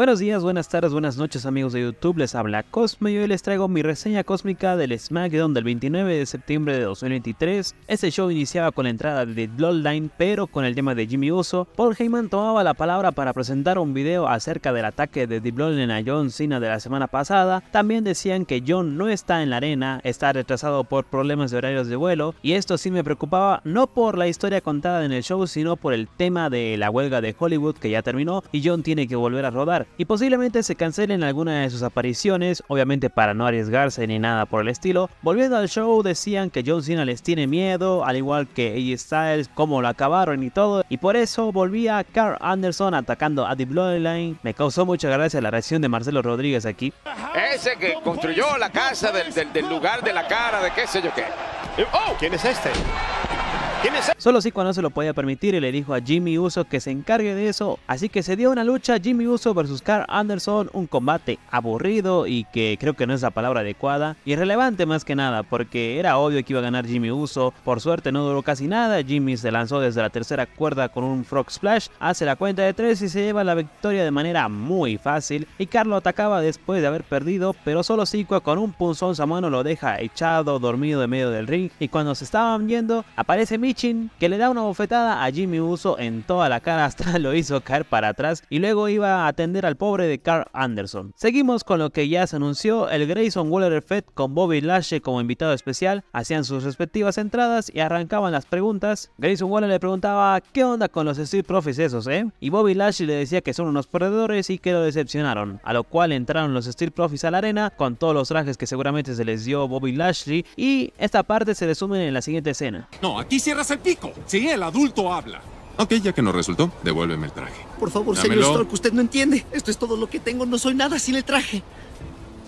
Buenos días, buenas tardes, buenas noches amigos de YouTube, les habla Cosme y hoy les traigo mi reseña cósmica del SmackDown del 29 de septiembre de 2023. Este show iniciaba con la entrada de The Bloodline, pero con el tema de Jimmy Uso, Paul Heyman tomaba la palabra para presentar un video acerca del ataque de The Bloodline a John Cena de la semana pasada. También decían que John no está en la arena, está retrasado por problemas de horarios de vuelo y esto sí me preocupaba no por la historia contada en el show, sino por el tema de la huelga de Hollywood que ya terminó y John tiene que volver a rodar y posiblemente se cancelen algunas de sus apariciones, obviamente para no arriesgarse ni nada por el estilo. Volviendo al show decían que John Cena les tiene miedo, al igual que AJ Styles, como lo acabaron y todo, y por eso volvía Carl Anderson atacando a The Bloodline. Me causó mucha gracia la reacción de Marcelo Rodríguez aquí. Ese que construyó la casa del, lugar de la cara, de qué sé yo qué. Oh, ¿quién es este? Solo no se lo podía permitir y le dijo a Jimmy Uso que se encargue de eso, así que se dio una lucha Jimmy Uso versus Carl Anderson, un combate aburrido y que creo que no es la palabra adecuada, irrelevante más que nada porque era obvio que iba a ganar Jimmy Uso, por suerte no duró casi nada, Jimmy se lanzó desde la tercera cuerda con un frog splash, hace la cuenta de tres y se lleva la victoria de manera muy fácil y Carl lo atacaba después de haber perdido, pero solo cinco con un punzón Samuano lo deja echado, dormido en medio del ring y cuando se estaban yendo aparece mi que le da una bofetada a Jimmy Uso en toda la cara hasta lo hizo caer para atrás y luego iba a atender al pobre de Carl Anderson. Seguimos con lo que ya se anunció, el Grayson Waller Effect con Bobby Lashley como invitado especial, hacían sus respectivas entradas y arrancaban las preguntas. Grayson Waller le preguntaba qué onda con los Steel Profits esos, ¿eh? Y Bobby Lashley le decía que son unos perdedores y que lo decepcionaron, a lo cual entraron los Steel Profits a la arena con todos los trajes que seguramente se les dio Bobby Lashley y esta parte se resume en la siguiente escena. No, aquí cierra. ¿Qué el pico. Sí, el adulto habla. Ok, ya que no resultó, devuélveme el traje. Por favor, señor Stark, usted no entiende. Esto es todo lo que tengo. No soy nada sin el traje.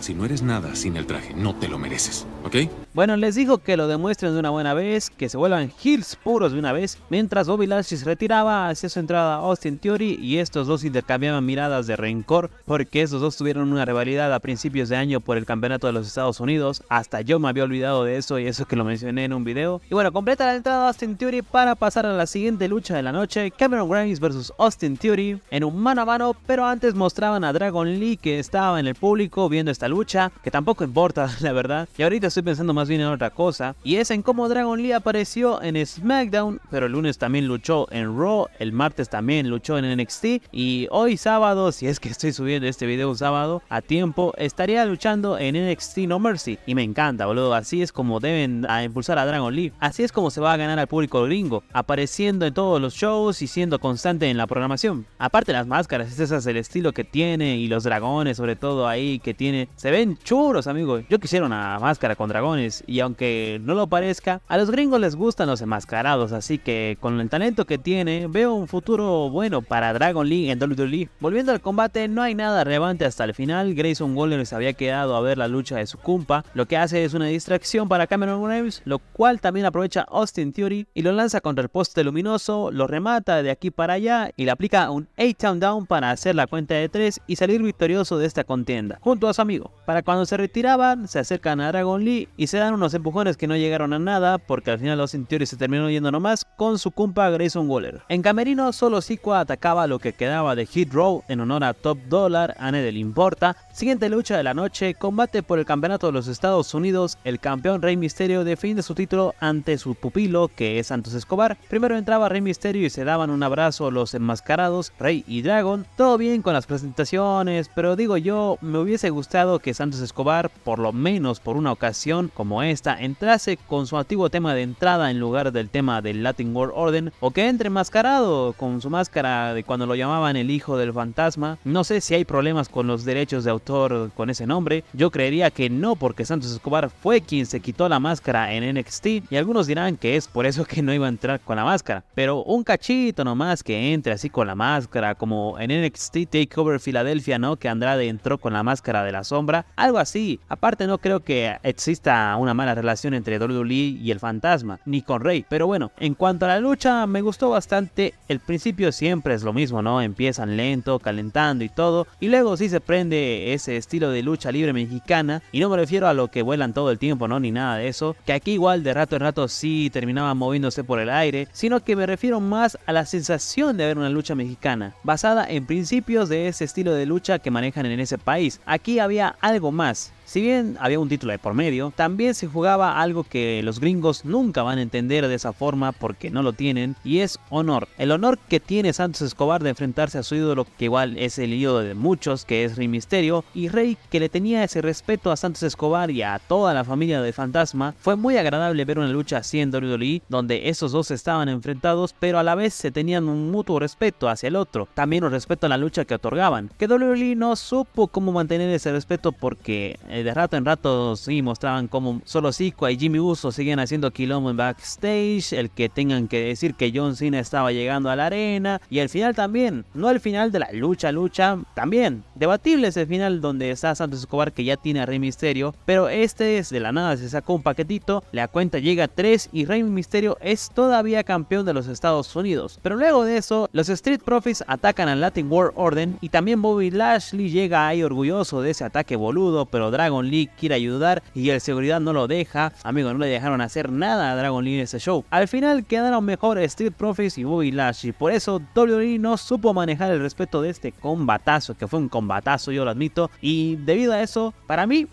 Si no eres nada sin el traje, no te lo mereces, ¿ok? Bueno, les dijo que lo demuestren de una buena vez, que se vuelvan heels puros de una vez, mientras Bobby Lashley se retiraba hacia su entrada a Austin Theory y estos dos intercambiaban miradas de rencor porque estos dos tuvieron una rivalidad a principios de año por el campeonato de los Estados Unidos, hasta yo me había olvidado de eso y eso que lo mencioné en un video. Y bueno, completa la entrada a Austin Theory para pasar a la siguiente lucha de la noche, Cameron Grimes versus Austin Theory en un mano a mano, pero antes mostraban a Dragon Lee que estaba en el público viendo esta lucha, que tampoco importa la verdad, y ahorita estoy pensando más bien en otra cosa, y es en cómo Dragon Lee apareció en SmackDown, pero el lunes también luchó en Raw, el martes también luchó en NXT, y hoy sábado, si es que estoy subiendo este video un sábado a tiempo, estaría luchando en NXT No Mercy, y me encanta, boludo, así es como deben ah, impulsar a Dragon Lee, así es como se va a ganar al público gringo, apareciendo en todos los shows y siendo constante en la programación. Aparte las máscaras, es esas el estilo que tiene y los dragones sobre todo ahí que tiene, se ven churos, amigos Yo quisiera una máscara con dragones y aunque no lo parezca, a los gringos les gustan los enmascarados, así que con el talento que tiene veo un futuro bueno para Dragon Lee en WWE. Volviendo al combate, no hay nada relevante hasta el final, Grayson Waller se había quedado a ver la lucha de su cumpa, lo que hace es una distracción para Cameron Graves, lo cual también aprovecha Austin Theory y lo lanza contra el poste luminoso, lo remata de aquí para allá y le aplica un 8 down para hacer la cuenta de 3 y salir victorioso de esta contienda, junto a su amigo. Para cuando se retiraban, se acercan a Dragon Lee y se dan unos empujones que no llegaron a nada porque al final los Theory se terminó yendo nomás con su cumpa Grayson Waller. En camerino solo Siqua atacaba lo que quedaba de Heat Row en honor a Top Dollar, a Nedel importa. Siguiente lucha de la noche, combate por el campeonato de los Estados Unidos, el campeón Rey Misterio defiende su título ante su pupilo que es Santos Escobar. Primero entraba Rey Misterio y se daban un abrazo los enmascarados, Rey y Dragon. Todo bien con las presentaciones, pero digo yo, me hubiese gustado que Santos Escobar por lo menos por una ocasión como como esta entrase con su antiguo tema de entrada en lugar del tema del Latin World Order o que entre enmascarado con su máscara de cuando lo llamaban el hijo del fantasma. No sé si hay problemas con los derechos de autor con ese nombre. Yo creería que no porque Santos Escobar fue quien se quitó la máscara en NXT y algunos dirán que es por eso que no iba a entrar con la máscara. Pero un cachito nomás que entre así con la máscara como en NXT Takeover Philadelphia ¿no? Que Andrade entró con la máscara de la sombra. Algo así. Aparte no creo que exista una mala relación entre Lee y el fantasma, ni con Rey. Pero bueno, en cuanto a la lucha, me gustó bastante. El principio siempre es lo mismo, ¿no? Empiezan lento, calentando y todo. Y luego sí se prende ese estilo de lucha libre mexicana. Y no me refiero a lo que vuelan todo el tiempo, ¿no? Ni nada de eso. Que aquí igual de rato en rato sí terminaban moviéndose por el aire. Sino que me refiero más a la sensación de ver una lucha mexicana. Basada en principios de ese estilo de lucha que manejan en ese país. Aquí había algo más. Si bien había un título de por medio, también se jugaba algo que los gringos nunca van a entender de esa forma porque no lo tienen, y es honor. El honor que tiene Santos Escobar de enfrentarse a su ídolo, que igual es el ídolo de muchos, que es Rey Misterio, y Rey que le tenía ese respeto a Santos Escobar y a toda la familia de Fantasma, fue muy agradable ver una lucha así en WWE, donde esos dos estaban enfrentados, pero a la vez se tenían un mutuo respeto hacia el otro, también un respeto a la lucha que otorgaban, que WWE no supo cómo mantener ese respeto porque eh, de rato en rato sí mostraban como solo Zico y Jimmy Uso siguen haciendo quilombo en backstage, el que tengan que decir que John Cena estaba llegando a la arena y el final también, no el final de la lucha lucha, también debatible ese final donde está Santos Escobar que ya tiene a Rey Mysterio pero este es de la nada se sacó un paquetito, la cuenta llega a 3 y Rey Mysterio es todavía campeón de los Estados Unidos. Pero luego de eso, los Street Profits atacan al Latin War Order y también Bobby Lashley llega ahí orgulloso de ese ataque boludo, pero Dragon Dragon Lee quiere ayudar y el seguridad no lo deja. Amigo, no le dejaron hacer nada a Dragon Lee en ese show. Al final quedaron mejor Street Profits y Bobby y Por eso WWE no supo manejar el respeto de este combatazo, que fue un combatazo, yo lo admito. Y debido a eso, para mí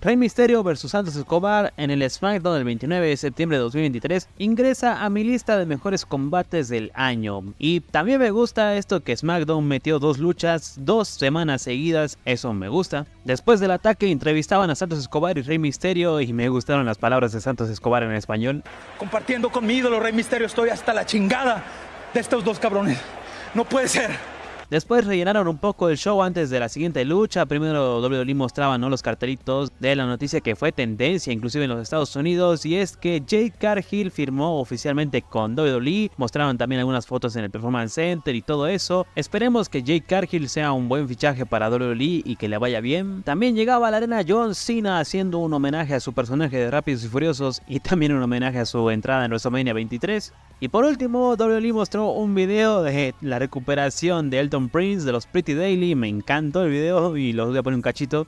Rey Misterio vs Santos Escobar en el SmackDown del 29 de septiembre de 2023 ingresa a mi lista de mejores combates del año. Y también me gusta esto que SmackDown metió dos luchas dos semanas seguidas, eso me gusta. Después del ataque entrevistaban a Santos Escobar y Rey Misterio y me gustaron las palabras de Santos Escobar en español. Compartiendo con mi ídolo Rey Misterio estoy hasta la chingada de estos dos cabrones. No puede ser. Después rellenaron un poco el show antes de la siguiente lucha. Primero WWE mostraba los cartelitos de la noticia que fue tendencia inclusive en los Estados Unidos y es que Jake Cargill firmó oficialmente con WWE. Mostraron también algunas fotos en el Performance Center y todo eso. Esperemos que Jake Cargill sea un buen fichaje para WWE y que le vaya bien. También llegaba la arena John Cena haciendo un homenaje a su personaje de Rápidos y Furiosos y también un homenaje a su entrada en WrestleMania 23. Y por último, Lee mostró un video de la recuperación de Elton Prince de los Pretty Daily. Me encantó el video y los voy a poner un cachito.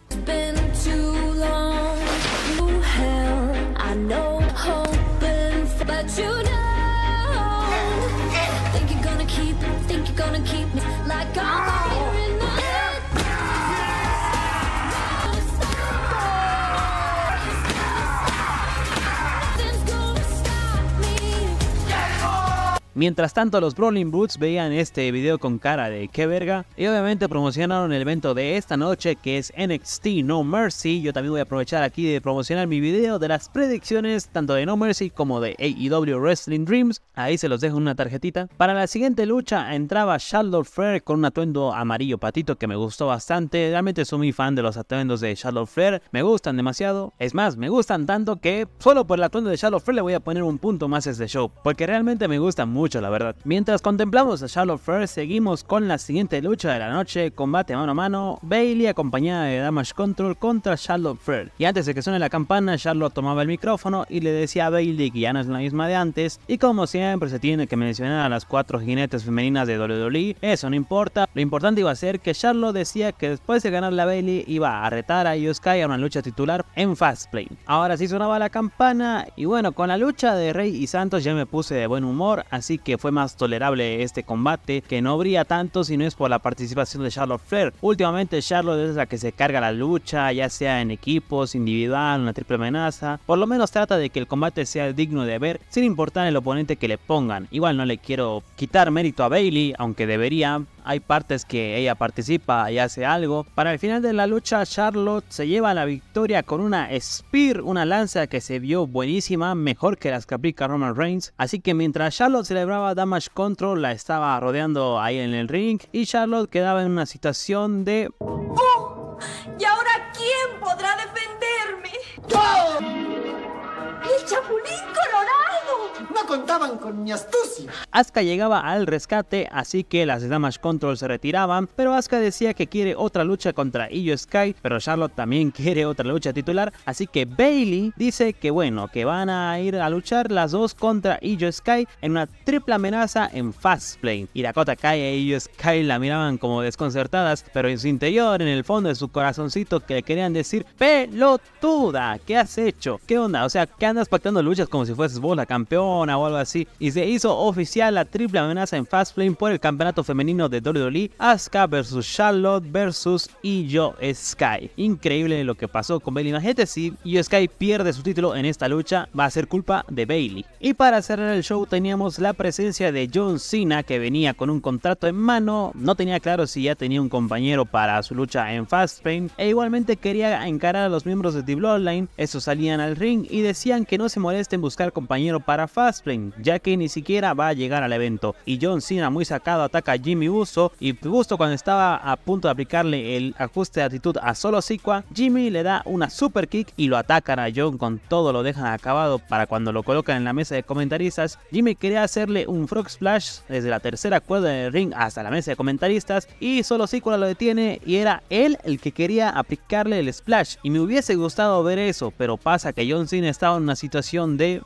Mientras tanto, los Brawling Boots veían este video con cara de qué verga y obviamente promocionaron el evento de esta noche que es NXT No Mercy. Yo también voy a aprovechar aquí de promocionar mi video de las predicciones tanto de No Mercy como de AEW Wrestling Dreams. Ahí se los dejo en una tarjetita. Para la siguiente lucha entraba Charlotte Flair con un atuendo amarillo patito que me gustó bastante. Realmente soy muy fan de los atuendos de Charlotte Flair, me gustan demasiado. Es más, me gustan tanto que solo por el atuendo de Charlotte Flair le voy a poner un punto más a este show porque realmente me gustan mucho la verdad. Mientras contemplamos a Charlotte Flair, seguimos con la siguiente lucha de la noche, combate mano a mano, Bailey acompañada de Damage Control contra Charlotte Flair. Y antes de que suene la campana, Charlotte tomaba el micrófono y le decía a Bailey que ya no es la misma de antes, y como siempre se tiene que mencionar a las cuatro jinetes femeninas de WWE, eso no importa, lo importante iba a ser que Charlotte decía que después de ganar la Bailey iba a retar a Io a una lucha titular en Fastplay. Ahora sí sonaba la campana, y bueno, con la lucha de Rey y Santos ya me puse de buen humor, así que, que fue más tolerable este combate, que no brilla tanto si no es por la participación de Charlotte Flair. Últimamente Charlotte es la que se carga la lucha, ya sea en equipos, individual, una triple amenaza. Por lo menos trata de que el combate sea digno de ver, sin importar el oponente que le pongan. Igual no le quiero quitar mérito a Bailey, aunque debería, hay partes que ella participa y hace algo. Para el final de la lucha, Charlotte se lleva la victoria con una Spear, una lanza que se vio buenísima, mejor que las que Roman Reigns. Así que mientras Charlotte celebraba Damage Control, la estaba rodeando ahí en el ring y Charlotte quedaba en una situación de... contaban con mi astucia. Asuka llegaba al rescate, así que las Damage Control se retiraban, pero Asuka decía que quiere otra lucha contra Io Sky, pero Charlotte también quiere otra lucha titular, así que Bailey dice que bueno, que van a ir a luchar las dos contra Io Sky en una triple amenaza en Fastplane. Y Dakota Kai e Io Sky la miraban como desconcertadas, pero en su interior, en el fondo de su corazoncito, que le querían decir, pelotuda, ¿qué has hecho? ¿Qué onda? O sea, ¿qué andas pactando luchas como si fueses vos la campeona o algo así, y se hizo oficial la triple amenaza en flame por el campeonato femenino de WWE, Asuka vs Charlotte vs Io Sky. Increíble lo que pasó con Bailey. Imagínate si Io Sky pierde su título en esta lucha, va a ser culpa de Bailey. Y para cerrar el show teníamos la presencia de John Cena que venía con un contrato en mano, no tenía claro si ya tenía un compañero para su lucha en Fastlane, e igualmente quería encarar a los miembros de The Bloodline, Esos salían al ring y decían que no se molesten buscar compañero para Fastlane ya que ni siquiera va a llegar al evento. Y John Cena muy sacado ataca a Jimmy Uso y justo cuando estaba a punto de aplicarle el ajuste de actitud a Solo Sikoa, Jimmy le da una super kick y lo atacan a John con todo, lo dejan acabado para cuando lo colocan en la mesa de comentaristas. Jimmy quería hacerle un frog splash desde la tercera cuerda del ring hasta la mesa de comentaristas y Solo Sikoa lo detiene y era él el que quería aplicarle el splash y me hubiese gustado ver eso, pero pasa que John Cena estaba en una situación de...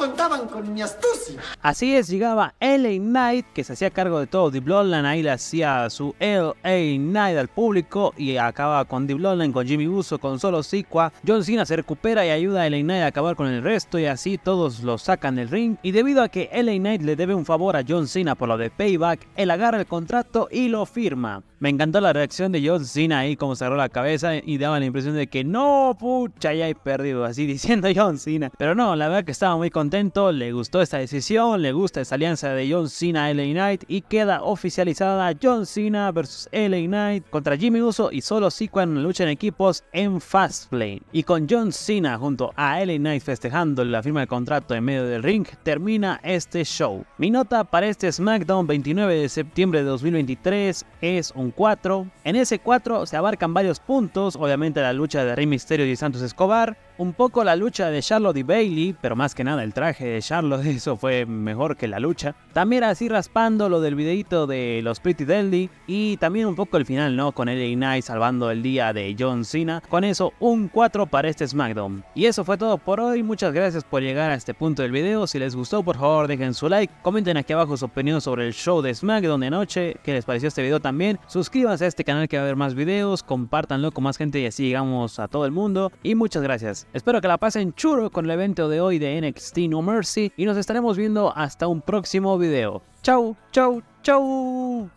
contaban con mi astucia. Así es, llegaba LA Knight, que se hacía cargo de todo The Bloodline, ahí le hacía su LA Knight al público y acaba con The Bloodline, con Jimmy Uso, con Solo Sikoa. John Cena se recupera y ayuda a LA Knight a acabar con el resto y así todos lo sacan del ring. Y debido a que LA Knight le debe un favor a John Cena por lo de Payback, él agarra el contrato y lo firma. Me encantó la reacción de John Cena ahí como cerró la cabeza y daba la impresión de que no, pucha, ya he perdido, así diciendo John Cena. Pero no, la verdad que estaba muy contento le gustó esta decisión, le gusta esta alianza de John Cena LA Knight y queda oficializada John Cena vs LA Knight contra Jimmy Uso y solo lucha luchan equipos en Fastlane. Y con John Cena junto a LA Knight festejando la firma del contrato en medio del ring, termina este show. Mi nota para este SmackDown 29 de septiembre de 2023 es un 4. En ese 4 se abarcan varios puntos, obviamente la lucha de Rey Misterio y Santos Escobar, un poco la lucha de Charlotte y Bailey, pero más que nada el traje de Charlotte, eso fue mejor que la lucha. También así raspando lo del videito de los Pretty Deadly y también un poco el final, ¿no? Con LA Knight salvando el día de John Cena. Con eso, un 4 para este SmackDown. Y eso fue todo por hoy, muchas gracias por llegar a este punto del video. Si les gustó, por favor dejen su like, comenten aquí abajo su opinión sobre el show de SmackDown de noche, qué les pareció este video también. Suscríbanse a este canal que va a haber más videos, compártanlo con más gente y así llegamos a todo el mundo. Y muchas gracias. Espero que la pasen churo con el evento de hoy de NXT No Mercy y nos estaremos viendo hasta un próximo video. Chau, chau, chau.